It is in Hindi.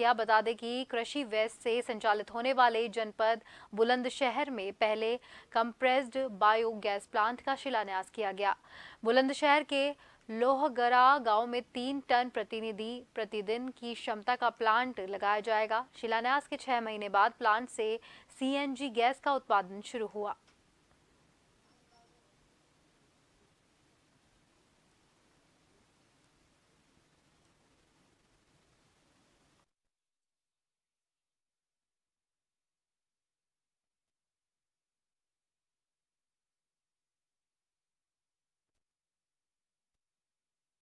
किया बता दें कि कृषि वेस्ट से संचालित होने वाले जनपद बुलंदशहर में पहले कंप्रेस्ड बायोगैस प्लांट का शिलान्यास किया गया बुलंदशहर के लोहगरा गांव में तीन टन प्रतिनिधि प्रतिदिन की क्षमता का प्लांट लगाया जाएगा शिलान्यास के छह महीने बाद प्लांट से सीएनजी गैस का उत्पादन शुरू हुआ